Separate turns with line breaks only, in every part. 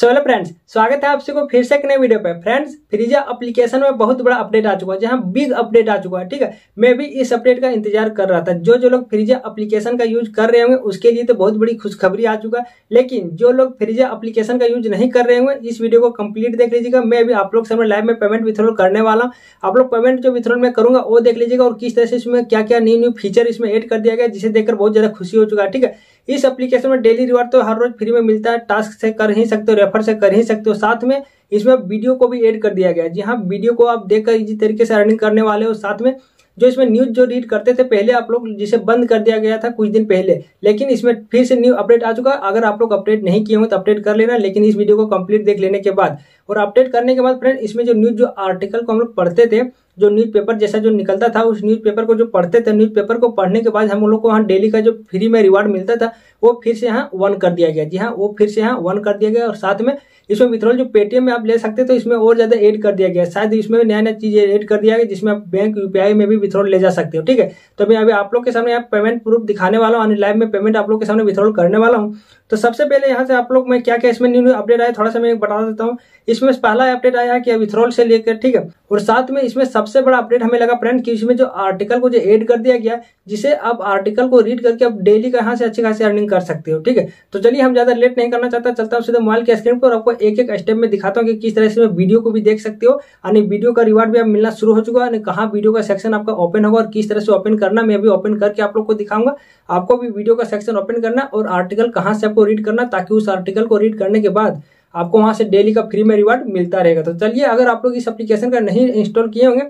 so hello friends स्वागत है आप सबको फिर से एक नए वीडियो पे फ्रेंड्स फ्रीजा एप्लीकेशन में बहुत बड़ा अपडेट आ चुका है जहां बिग अपडेट आ चुका है ठीक है मैं भी इस अपडेट का इंतजार कर रहा था जो जो लोग फ्रीजा एप्लीकेशन का यूज कर रहे होंगे उसके लिए तो बहुत बड़ी खुशखबरी आ चुका है लेकिन जो लोग फ्रीजा अपलीकेशन का यूज नहीं कर रहे होंगे इस वीडियो को कंप्लीट देख लीजिएगा मैं भी आप लोग समय लाइव में पेमेंट विथ्रोल करने वाला हूँ आप लोग पेमेंट जो विथ्रोल में करूंगा वो देख लीजिएगा और किस तरह से इसमें क्या क्या न्यू न्यू फीचर इसमें एड कर दिया गया जिसे देखकर बहुत ज्यादा खुशी हो चुका है ठीक है इस एप्लीकेशन में डेली रिवार्ड तो हर रोज फ्री में मिलता है टास्क से कर ही सकते हो रेफर से कर ही सकते हो साथ में इसमें वीडियो को भी एड कर दिया गया जी हाँ वीडियो को आप देख इसी तरीके से अर्निंग करने वाले हो साथ में जो इसमें न्यूज जो रीड करते थे पहले आप लोग जिसे बंद कर दिया गया था कुछ दिन पहले लेकिन इसमें फिर से न्यू अपडेट आ चुका अगर आप लोग अपडेट नहीं किए हो तो अपडेट कर लेना लेकिन इस वीडियो को कंप्लीट देख लेने के बाद और अपडेट करने के बाद फ्रेंड इसमें जो न्यूज जो आर्टिकल को हम लोग पढ़ते थे जो न्यूज़पेपर जैसा जो निकलता था उस न्यूज़पेपर को जो पढ़ते थे न्यूज़पेपर को पढ़ने के बाद हम लोग को वहाँ डेली का जो फ्री में रिवार्ड मिलता था वो फिर से यहाँ वन कर दिया गया जी हाँ वो फिर से यहाँ वन कर दिया गया और साथ में इसमें विथड्रॉल जो पेटीएम में आप ले सकते हैं तो इसमें और ज़्यादा ऐड कर दिया गया शायद इसमें नया नया चीज ऐड कर दिया गया जिसमें आप बैंक यूपीआई में भी विथ्रॉल ले जा सकते हो ठीक है तो मैं अभी आप लोग के सामने यहाँ पेमेंट प्रूफ दिखाने वाला हूँ लाइव में पेमेंट आप लोग के सामने विथ्रॉल करने वाला हूँ तो सबसे पहले यहाँ से आप लोग मैं क्या क्या इसमें न्यू न्यू अपडेट आया थोड़ा सा मैं बता देता हूँ इसमें पहला अपडेट आया कि विथ्रॉल से लेकर ठीक है और साथ में इसमें सबसे बड़ा अपडेट हमें लगा फ्रेंड कि इसमें जो आर्टिकल को जो एड कर दिया गया जिसे आप आर्टिकल को रीड करके आप डेली का यहाँ से अच्छी खासी अर्निंग सेटिंग कर सकते हो ठीक है तो चलिए हम ज़्यादा लेट नहीं करना चाहता चलता हूँ सीधे मोबाइल के स्क्रीन पर आपको एक एक स्टेप में दिखाता हूँ कि किस तरह से वीडियो को भी देख सकते हो यानी वीडियो का रिवार्ड भी अब मिलना शुरू हो चुका है कहाँ वीडियो का सेक्शन आपका ओपन होगा और किस तरह से ओपन करना मैं अभी ओपन करके आप लोग को दिखाऊंगा आपको भी वीडियो का सेक्शन ओपन करना और आर्टिकल कहाँ से आपको रीड करना ताकि उस आर्टिकल को रीड करने के बाद आपको वहाँ से डेली का फ्री में रिवार्ड मिलता रहेगा तो चलिए अगर आप लोग इस एप्लीकेशन का नहीं इंस्टॉल किए होंगे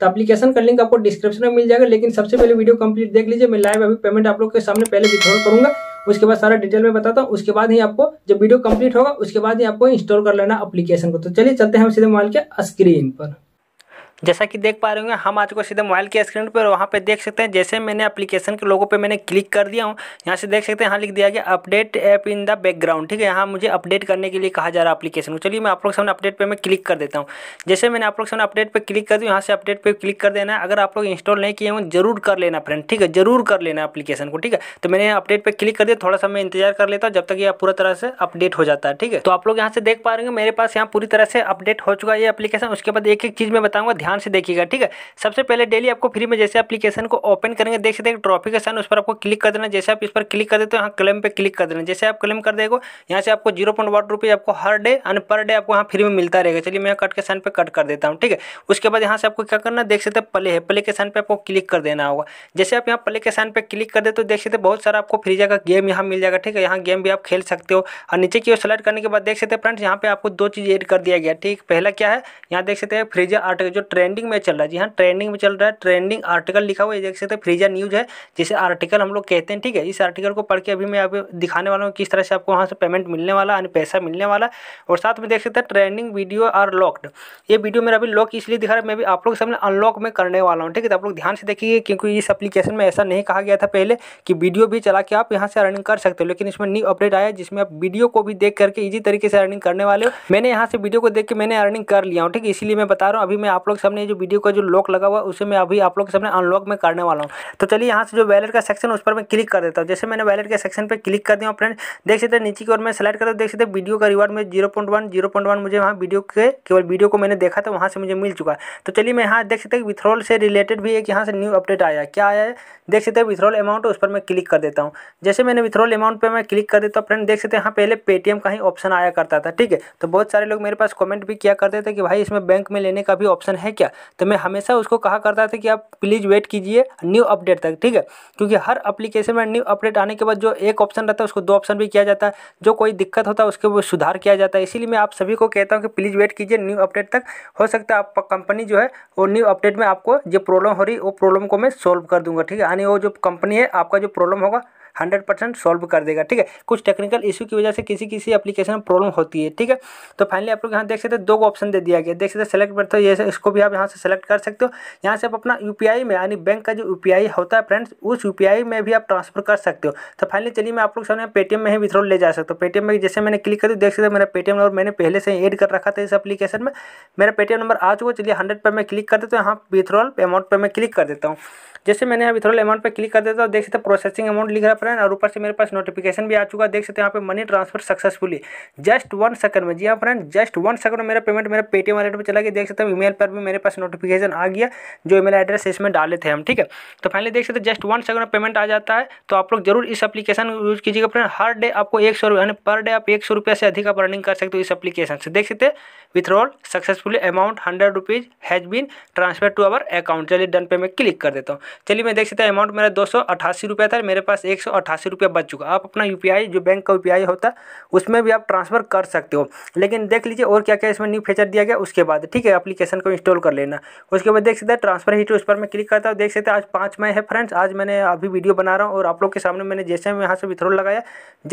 तो एप्लीकेशन का लिंक आपको डिस्क्रिप्शन में मिल जाएगा लेकिन सबसे पहले वीडियो कंप्लीट देख लीजिए मैं लाइव अभी पेमेंट आप लोग के सामने पहले विथड्रॉल करूंगा उसके बाद सारा डिटेल में बताता हूँ उसके बाद ही आपको जब वीडियो कंप्लीट होगा उसके बाद ही आपको इंस्टॉल कर लेना अप्लीकेशन को तो चलिए चलते हैं सीधे मोबाइल के स्क्रीन पर जैसा कि देख पा रहे होंगे हम आज को सीधे मोबाइल के स्क्रीन पर वहाँ पे देख सकते हैं जैसे मैंने एप्लीकेशन के लोगों पे मैंने क्लिक कर दिया हूँ यहाँ से देख सकते हैं यहाँ लिख दिया गया update app in the background ठीक है यहाँ मुझे अपडेट करने के लिए कहा जा रहा है अपलीकेशन को चलिए मैं आप लोग सामने अपडेट पर मैं क्लिक कर देता हूँ जैसे मैंने आप लोग सामने अपडेट पर क्लिक कर दी यहाँ से अपडेट पर क्लिक कर देना है अगर आप लोग इंस्टॉल नहीं किए हों जरूर कर लेना फ्रेंड ठीक है जरूर कर लेना अपलीकेशन को ठीक है तो मैंने अपडेट पर क्लिक कर दिया थोड़ा सा मैं इंतजार कर लेता हूँ जब तक यह पूरा तरह से अपडेट हो जाता है ठीक है तो आप लोग यहाँ से देख पा रहे हैं मेरे पास यहाँ पूरी तरह से अपडेट हो चुका है ये अपलीकेशन उसके बाद एक एक चीज़ मैं बताऊँगा ध्यान ध्यान से देखिएगा ठीक है सबसे पहले डेली आपको फ्री में जैसे एप्लीकेशन को ओपन करेंगे देख सकते हैं ट्रॉफी के साथ उस पर आपको क्लिक कर देना जैसे आप इस पर क्लिक कर देते हो यहाँ क्लेम पे क्लिक कर देना जैसे आप क्लेम कर देगा यहाँ से आपको जीरो पॉइंट आपको हर डे एंड पर डे आपको यहाँ फ्री में मिलता रहेगा चलिए मैं कट के साइन पर कट कर देता हूँ ठीक है उसके बाद यहाँ से आपको क्या करना देख सकते प्ले है प्ले के साइन पर आपको क्लिक कर देना होगा जैसे आप यहाँ प्ले के साइन पर क्लिक कर देते हो देख सकते बहुत सारा आपको फ्री जगह गेम यहाँ मिल जाएगा ठीक है यहाँ गेम भी आप खेल सकते हो और नीचे की ओर सेलेक्ट करने के बाद देख सकते हैं फ्रेंड्स यहाँ पे आपको दो चीज़ ऐड कर दिया गया ठीक पहला क्या है यहाँ देख सकते हैं फ्रीजर आर्ट जो ट्रे ट्रेंडिंग में चल रहा है जी हाँ ट्रेंडिंग में चल रहा है ट्रेंडिंग आर्टिकल लिखा हुआ है देख सकते हैं फ्रीजा न्यूज़ है जिसे आर्टिकल हम लोग कहते हैं ठीक है इस आर्टिकल को पढ़ के अभी मैं आप दिखाने वाला हूँ किस तरह से आपको वहाँ से पेमेंट मिलने वाला यानी पैसा मिलने वाला और साथ में देख सकते हैं ट्रेंडिंग वीडियो आर लॉक्ड ये वीडियो मेरा अभी लॉक इसलिए दिखा रहा है मैं भी आप लोग सामने अनलॉक में करने वाला हूँ ठीक है तो आप लोग ध्यान से देखिए क्योंकि इस अपलीकेशन में ऐसा नहीं कहा गया था पहले कि वीडियो भी चला के आप यहाँ से अर्निंग कर सकते हो लेकिन इसमें न्यू अपडेट आया जिसमें आप वीडियो को भी देख करके इजी तरीके से अर्निंग करने वाले हो मैंने यहाँ से वीडियो को देख के मैंने अर्निंग कर लिया हूँ ठीक है इसलिए मैं बता रहा हूँ अभी मैं आप लोग सामने जो वीडियो का जो लॉक लगा हुआ है उसे मैं अभी आप लोग के सामने अनलॉक में करने वाला हूँ तो चलिए यहाँ से जो वैलेट का सेक्शन उस पर मैं क्लिक कर देता हूँ जैसे मैंने वैलेट के सेक्शन पर क्लिक कर दिया फ्रेंड देख सकते हैं नीचे की ओर मैं सेलेक्ट करता हूँ देख सकते वीडियो का रिवार्ड में zero point one zero point one मुझे वहाँ वीडियो के केवल वीडियो को मैंने देखा था वहाँ से मुझे मिल चुका है तो चलिए मैं यहाँ देख सकते हैं विथ्रॉल से रिलेटेड भी एक यहाँ से न्यू अपडेट आया क्या आया है देख सकते हैं विथ्रॉल अमाउंट उस पर मैं क्लिक कर देता हूँ जैसे मैंने विथ्रॉल अमाउंट पर मैं क्लिक कर देता हूँ फ्रेंड देख सकते हैं यहाँ पहले पेटीएम का ही ऑप्शन आया करता था ठीक है तो बहुत सारे लोग मेरे पास कमेंट भी किया करते थे कि भाई इसमें बैंक में लेने का भी ऑप्शन है है क्या तो मैं हमेशा उसको कहा करता था कि आप प्लीज़ वेट कीजिए न्यू अपडेट तक ठीक है क्योंकि हर अप्लीकेशन में न्यू अपडेट आने के बाद जो एक ऑप्शन रहता है उसको दो ऑप्शन भी किया जाता है जो कोई दिक्कत होता है उसके सुधार किया जाता है इसीलिए मैं आप सभी को कहता हूँ कि प्लीज़ वेट कीजिए न्यू अपडेट तक हो सकता है आप कंपनी जो है वो न्यू अपडेट में आपको जो प्रॉब्लम हो रही वो प्रॉब्लम को मैं सॉल्व कर दूंगा ठीक है यानी वो जो कंपनी है आपका जो प्रॉब्लम होगा हंड्रेड परसेंट सॉल्व कर देगा ठीक है कुछ टेक्निकल इशू की वजह से किसी किसी एप्लीकेशन में प्रॉब्लम होती है ठीक है तो फाइनली आप लोग यहाँ देख सकते हैं दो ऑप्शन दे दिया गया देख सकते हैं सेलेक्ट बटन ये इसको भी आप यहाँ से सेलेक्ट कर सकते हो यहाँ से आप अपना यू में यानी बैंक का जो यू होता है फ्रेंड्स उस यू में भी आप ट्रांसफर कर सकते हो तो फाइनली चलिए मैं आप लोग सामने पेटीएम में ही विथ्रॉल ले जा सकता हूँ पेटीएम में जैसे मैंने क्लिक करी देख सकते हैं मेरा पेटीएम नंबर मैंने पहले से एड कर रखा था इस एप्लीकेशन में मेरा पेटीएम नंबर आ चुका चलिए हंड्रेड पर मैं क्लिक कर देता हूँ यहाँ विथ्रॉल अमाउंट पर मैं क्लिक कर देता हूँ जैसे मैंने यहाँ विथ्रॉल अमाउंट पर क्लिक कर देता हूँ देख सकते प्रोसेसिंग अमाउंट लिख रहा है फ्रेंड और ऊपर से मेरे पास नोटिफिकेशन भी आ चुका है देख सकते हैं यहाँ पे money transfer successfully just one second में जी हाँ फ्रेंड जस्ट वन सेकंड में मेरा पेमेंट मेरा पेटीएम वॉलेट में चला गया देख सकते हैं ईमेल पर भी मेरे पास नोटिफिकेशन आ गया जो ईमेल एड्रेस इसमें डाले थे हम ठीक है तो फाइनली देख सकते हैं जस्ट वन सेकंड में पेमेंट आ जाता है तो आप लोग जरूर इस एप्लीकेशन यूज कीजिएगा फ्रेंड हर डे आपको एक सौ यानी पर डे आप एक सौ रुपया से अधिक आप अर्निंग कर सकते हो इस एप्लीकेशन से देख सकते withdrawal successfully amount hundred rupees has been transfer to our account चलिए डन पे मैं क्लिक कर देता हूँ चलिए मैं देख सकता हूँ अमाउंट मेरा दो सौ अठासी रुपया था मेरे पास एक सौ सौ अट्ठासी रुपया बच चुका आप अपना यू जो बैंक का यू होता है उसमें भी आप ट्रांसफ़र कर सकते हो लेकिन देख लीजिए और क्या क्या इसमें न्यू फीचर दिया गया उसके बाद ठीक है अपलीकेशन को इंस्टॉल कर लेना उसके बाद देख सकते हैं ट्रांसफर हिस्ट्री उस पर मैं क्लिक करता हूँ देख सकते हैं आज पाँच मई है फ्रेंड्स आज मैंने अभी वीडियो बना रहा हूँ और आप लोग के सामने मैंने जैसे मैं यहाँ से विथ्रो लगाया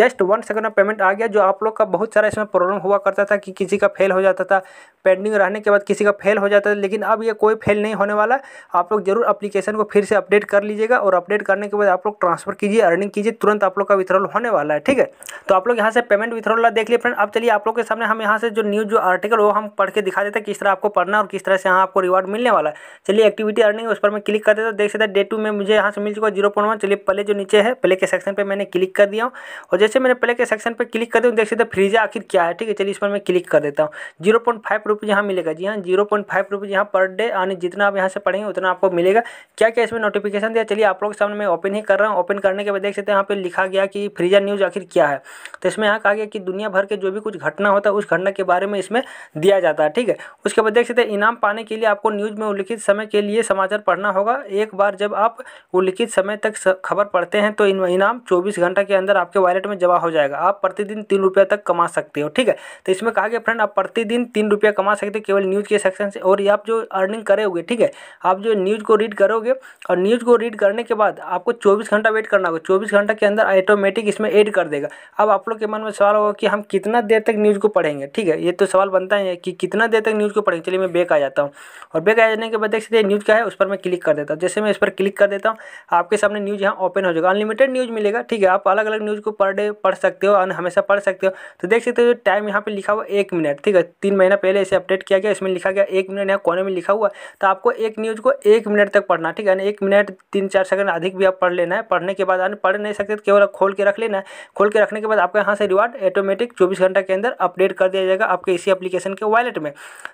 जस्ट वन सेकंड में पेमेंट आ गया जो आप लोग का बहुत सारा इसमें प्रॉब्लम हुआ करता था कि किसी का फेल हो जाता था पेंडिंग रहने के बाद किसी का फेल हो जाता है लेकिन अब ये कोई फेल नहीं होने वाला आप लोग जरूर अप्लीकेशन को फिर से अपडेट कर लीजिएगा और अपडेट करने के बाद आप लोग ट्रांसफर कीजिए अर्निंग कीजिए तुरंत आप लोग का विथ्रॉल होने वाला है ठीक है तो आप लोग यहाँ से पेमेंट विथ्रॉल देख लिए फ्रेंड अब चलिए आप लोग के सामने हम यहाँ से जो न्यूज़ जो आर्टिकल वो हम पढ़ के दिखा देते हैं किस तरह आपको पढ़ना और किस तरह से यहाँ आपको रिवार्ड मिलने वाला है चलिए एक्टिविटी अर्निंग उस पर मैं क्लिक कर देता हूँ देख सकते हैं डे टू में मुझे यहाँ से मिल चुका जीरो पॉइंट वन चलिए पहले जो नीचे है प्ले के सेक्शन पर मैंने क्लिक कर दिया हूँ और जैसे मैंने प्ले के सेक्शन पर क्लिक कर दिया देख सकते हैं फ्रीजा आखिर क्या है ठीक है चलिए इस पर मैं क्लिक कर देता हूँ जीरो पॉइंट फाइव रुपीज़ यहाँ मिलेगा जी हाँ जीरो पॉइंट फाइव रुपीज़ यहाँ पर डे यानी जितना आप यहाँ से पढ़ेंगे उतना आपको मिलेगा क्या क्या इसमें नोटिफिकेशन दिया चलिए आप लोग के सामने मैं ओपन ही कर रहा हूँ ओपन करने के बाद देख सकते हैं यहाँ पे लिखा गया कि फ्रीजा न्यूज़ आखिर क्या है तो इसमें यहाँ कहा गया कि दुनिया भर के जो भी कुछ घटना होता है उस घटना के बारे में इसमें दिया जाता है ठीक है उसके बाद देख सकते हैं इनाम पाने के लिए आपको न्यूज़ में उल्लिखित समय के लिए समाचार पढ़ना होगा एक बार जब आप उल्लिखित समय तक खबर पढ़ते हैं तो इनाम चौबीस घंटा के अंदर आपके वॉलेट में जमा हो जाएगा आप प्रतिदिन तीन रुपया तक कमा सकते हो ठीक है तो इसमें कहा गया फ्रेंड आप प्रतिदिन तीन रुपया कमा सकते केवल न्यूज़ के सेक्शन से और आप जो अर्निंग करोगे ठीक है आप जो न्यूज़ को रीड करोगे और न्यूज़ को रीड करने के बाद आपको चौबीस घंटा वेट करना होगा चौबीस घंटा के अंदर ऑटोमेटिक इसमें ऐड कर देगा अब आप लोग के मन में सवाल होगा कि हम कितना देर तक न्यूज़ को पढ़ेंगे ठीक है ये तो सवाल बनता है कि कितना देर तक न्यूज़ को पढ़ेंगे चलिए मैं बेक आ जाता हूँ और बेक आ जाने के बाद देख सकते न्यूज़ क्या है उस पर मैं क्लिक कर देता हूँ जैसे मैं इस पर क्लिक कर देता हूँ आपके सामने न्यूज़ यहाँ ओपन हो जाएगा अनलिमिटेड न्यूज़ मिलेगा ठीक है आप अलग अलग न्यूज़ को पर डे पढ़ सकते हो हमेशा पढ़ सकते हो तो देख सकते हो टाइम यहाँ पर लिखा हुआ एक मिनट ठीक है तीन महीना पहले से अपडेट किया गया इसमें लिखा गया एक मिनट यहाँ कोने में लिखा हुआ तो आपको एक न्यूज़ को एक मिनट तक पढ़ना ठीक है एक मिनट तीन चार सेकंड अधिक भी आप पढ़ लेना है पढ़ने के बाद पढ़ नहीं सकते तो केवल खोल के रख लेना है खोल के रखने के बाद आपका यहाँ से रिवार्ड ऑटोमेटिक चौबीस घंटा के अंदर अपडेट कर दिया जाएगा आपके इसी एप्लीकेशन के वॉलेट में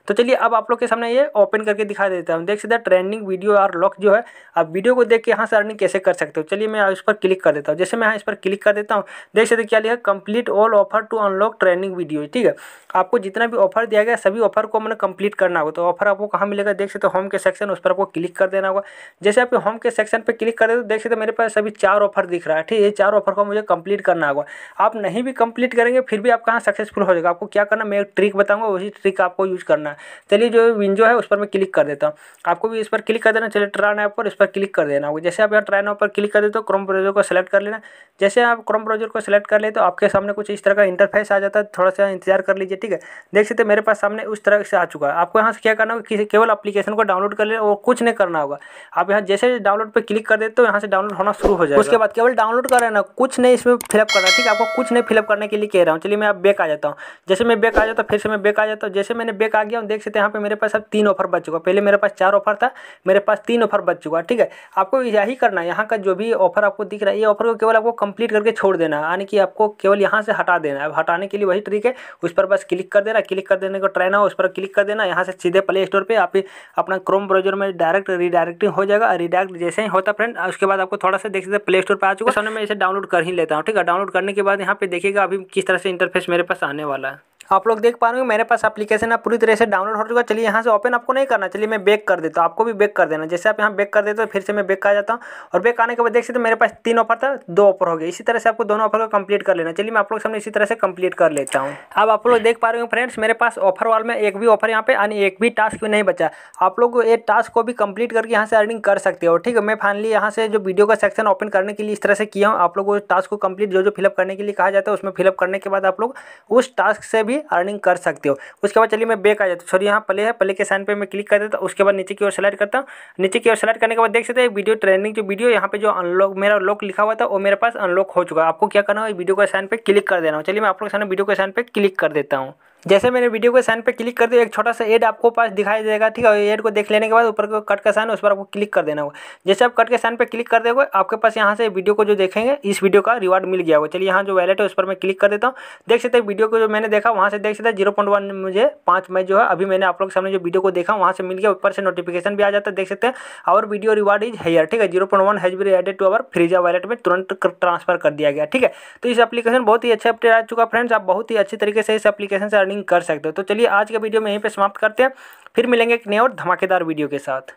तो चलिए अब आप लोग के सामने ये ओपन करके दिखा देता हूँ देख सकते ट्रेंडिंग वीडियो और लॉक जो है आप वीडियो को देख के यहाँ से अर्निंग कैसे कर सकते हो चलिए मैं इस पर क्लिक कर देता हूँ जैसे मैं यहाँ इस पर क्लिक कर देता हूँ देख सकते क्या लिखा complete all offer to unlock trending video ठीक है आपको जितना भी ऑफर दिया गया सभी ऑफर को मैंने कंप्लीट करना होगा तो ऑफर आपको कहाँ मिलेगा देख सकते हो होम के सेक्शन उस पर आपको क्लिक कर देना होगा जैसे आपके होम के सेक्शन पर क्लिक कर दे तो देख सकते मेरे पास अभी चार ऑफर दिख रहा है ठीक है चार ऑफर को मुझे कंप्लीट करना होगा आप नहीं भी कंप्लीट करेंगे फिर भी आप कहाँ सक्सेसफुल हो जाएगा आपको क्या करना मैं एक ट्रिक बताऊँगा वही ट्रिक आपको यूज़ करना है चलिए जो विंडो है उस पर मैं क्लिक कर देता हूँ आपको भी इस पर क्लिक कर देना चलिए ट्राइन ऐप पर इस पर क्लिक कर देना होगा जैसे आप यहाँ ट्राइन ऐप पर क्लिक कर देते हो क्रोम ब्राउजर को सेलेक्ट कर लेना जैसे आप क्रोम ब्राउजर को सेलेक्ट कर ले तो आपके सामने कुछ इस तरह का इंटरफेस आ जाता है थोड़ा सा इंतजार कर लीजिए ठीक है देख सकते मेरे पास सामने उस तरह से आ चुका है आपको यहाँ से क्या करना होगा किसी केवल अपलीकेशन को डाउनलोड कर ले और कुछ नहीं करना होगा आप यहाँ जैसे डाउनलोड पर क्लिक कर देते हो यहाँ से डाउनलोड होना शुरू हो जाएगा उसके बाद केवल डाउनलोड कर ना कुछ नहीं इसमें फिलअप करना ठीक है आपको कुछ नहीं फिलअप करने के लिए कह रहा हूँ चलिए मैं अब बेक आ जाता हूँ जैसे मैं बेक आ जाता हूँ फिर से मैं बेक आ जाता हूँ जैसे मैंने बेक आ गया हूँ देख सकते यहाँ पर मेरे पास अब तीन ऑफर बच चुका पहले मेरे पास चार ऑफर था मेरे पास तीन ऑफर बच चुका ठीक है आपको यही करना है यहाँ का जो भी ऑफर आपको दिख रहा है ये ऑफर को केवल आपको कंप्लीट करके छोड़ देना है यानी कि आपको केवल यहाँ से हटा देना है अब हटाने के लिए वही ट्रिक है उस पर बस क्लिक कर देना क्लिक कर देने को ट्राई ना हो उस पर क्लिक कर देना यहाँ से सीधे प्ले स्टोर पर आप अपना क्रोम ब्राउजर में डायरेक्ट रिडायरेक्टिंग हो जाएगा रिडायरेक्ट जैसे ही होता फ्रेंड उसके बाद आपको थोड़ा सा देख सकते प्ले स्टोर पर आ चुका सामने मैं इसे डाउनलोड कर ही लेता हूँ ठीक है डाउनलोड करने के बाद यहाँ पे देखिएगा अभी किस तरह से इंटरफेस मेरे पास आने वाला है आप लोग देख पा रहे हो मेरे पास एप्लीकेशन है पूरी तरह से डाउनलोड हो चुका है चलिए यहाँ से ओपन आपको नहीं करना चलिए मैं बैक कर देता हूँ आपको भी बैक कर देना जैसे आप यहाँ बैक कर देते हो फिर से मैं बैक आ जाता हूँ और बैक आने के बाद देख सकते मेरे पास तीन ऑफर था दो ऑफर हो गए इसी तरह से आपको दोनों ऑफर को कंप्लीट कर लेना चलिए मैं आप लोग सामने इसी तरह से कंप्लीट कर लेता हूँ अब आप लोग देख पा रहे हो फ्रेंड्स मेरे पास ऑफर वाल में एक भी ऑफर यहाँ पे यानी एक भी टास्क भी नहीं बचा आप लोग ये टास्क को भी कंप्लीट करके यहाँ से अर्निंग कर सकते हो ठीक है मैं फाइनली यहाँ से जो वीडियो का सेक्शन ओपन करने के लिए इस तरह से किया हूँ आप लोग उस टास्क को कंप्लीट जो जो फिलअप करने के लिए कहा जाता है उसमें फिलअप करने के बाद आप लोग उस टास्क से भी भी अर्निंग कर सकते हो उसके बाद चलिए मैं बेक आ जाता हूँ सॉरी यहाँ प्ले है प्ले के साइन पे मैं क्लिक कर देता हूँ उसके बाद नीचे की ओर सेलेक्ट करता हूँ नीचे की ओर सेलेक्ट करने के बाद देख सकते हैं वीडियो ट्रेनिंग जो वीडियो यहाँ पे जो अनलॉक मेरा लॉक लिखा हुआ था वो मेरे पास अनलॉक हो चुका है आपको क्या करना है वीडियो के साइन पर क्लिक कर देना चलिए मैं आप लोग सामने वीडियो के साइन पर क्लिक कर देता हूँ जैसे मैंने वीडियो के साइन पे क्लिक कर दिया एक छोटा सा एड आपको पास दिखाई देगा ठीक है एड को देख लेने के बाद ऊपर को कट का साइन उस पर आपको क्लिक कर देना होगा जैसे आप कट के साइन पर क्लिक कर दोगे आपके पास यहाँ से वीडियो को जो देखेंगे इस वीडियो का रिवार्ड मिल गया होगा चलिए यहाँ जो वैलेट है उस पर मैं क्लिक कर देता हूँ देख सकते हैं वीडियो को जो मैंने देखा वहाँ से देख सकते हैं जीरो पॉइंट वन मुझे पाँच मई जो है अभी मैंने आप लोग सामने जो वीडियो को देखा वहाँ से मिल गया ऊपर से नोटिफिकेशन भी आ जाता है देख सकते हैं और वीडियो रिवार्ड इज हेयर ठीक है zero point one has be added to our Freeza wallet में तुरंत ट्रांसफर कर दिया गया ठीक है तो इस एप्लीकेशन बहुत ही अच्छा अपडेट आ चुका फ्रेंड्स आप बहुत ही अच्छी तरीके से इस एप्लीकेशन से अर्निंग रनिंग कर सकते हो तो चलिए आज का वीडियो में यहीं पर समाप्त करते हैं फिर मिलेंगे एक नए और धमाकेदार वीडियो के साथ